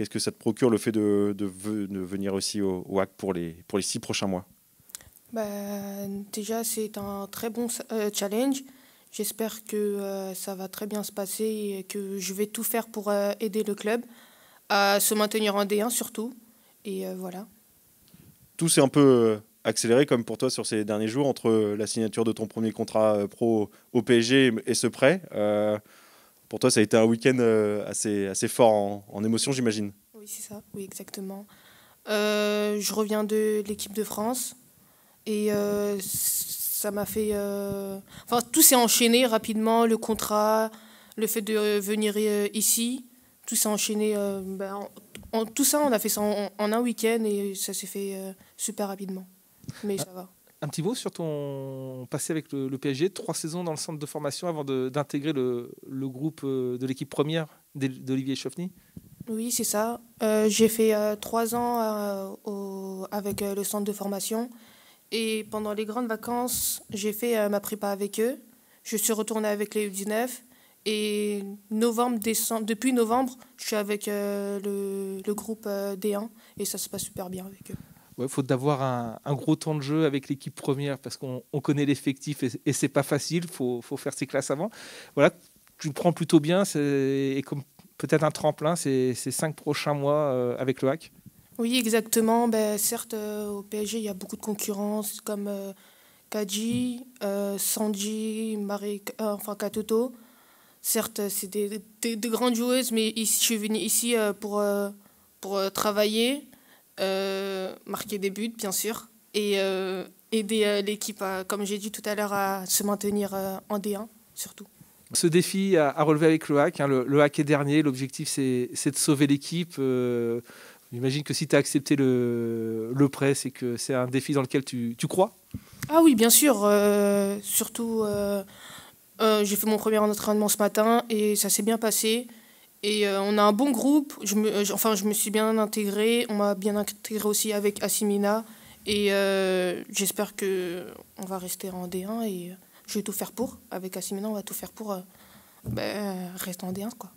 Qu'est-ce que ça te procure le fait de, de, venir aussi au, HAC pour les, pour les six prochains mois bah, Déjà, c'est un très bon euh, challenge. J'espère que euh, ça va très bien se passer et que je vais tout faire pour euh, aider le club à se maintenir en D1 surtout. Et voilà. Tout s'est un peu accéléré comme pour toi sur ces derniers jours entre la signature de ton premier contrat pro au PSG et ce prêt. Pour toi, ça a été un week-end euh, assez, assez fort en, en émotion, j'imagine. Oui, c'est ça, oui, exactement. Euh, je reviens de l'équipe de France et euh, ça m'a fait. Enfin, tout s'est enchaîné rapidement le contrat, le fait de venir ici, tout s'est enchaîné. Ben, tout ça, on a fait ça en, un week-end et ça s'est fait super rapidement. Mais ah. ça va. Un petit mot sur ton passé avec le, PSG, trois saisons dans le centre de formation avant d'intégrer le, groupe euh, de l'équipe première d'Olivier Chauffny Oui, c'est ça. Euh, j'ai fait euh, trois ans avec le centre de formation. Et pendant les grandes vacances, j'ai fait ma prépa avec eux. Je suis retournée avec les U19. Et novembre, décembre, depuis novembre, je suis avec le, groupe D1 et ça se passe super bien avec eux. Il faut d'avoir un, gros temps de jeu avec l'équipe première parce qu'on connaît l'effectif et, et c'est pas facile. Faut, faut faire ses classes avant. Voilà, tu le prends plutôt bien. Et comme peut-être un tremplin, ces cinq prochains mois euh, avec le hack. Oui, exactement. Ben, certes, euh, au PSG, il y a beaucoup de concurrence comme euh, Kaji, euh, Marie, enfin Katoto. Certes, c'est des, grandes joueuses, mais je suis venue ici pour, pour travailler. Euh, marquer des buts, bien sûr, et euh, aider euh, l'équipe, comme j'ai dit tout à l'heure, à se maintenir en D1, surtout. Ce défi à, relever avec le hack, hein. le, hack est dernier, l'objectif c'est de sauver l'équipe. J'imagine que si tu as accepté le, le prêt, c'est que c'est un défi dans lequel tu, tu, crois Ah oui, bien sûr. surtout, j'ai fait mon premier entraînement ce matin et ça s'est bien passé. Et euh, on a un bon groupe. Je me, euh, enfin, je me suis bien intégrée. On m'a bien intégrée aussi avec Assimina. Et euh, j'espère que on va rester en D1 et je vais tout faire pour. Avec Assimina, on va tout faire pour ben, rester en D1, quoi.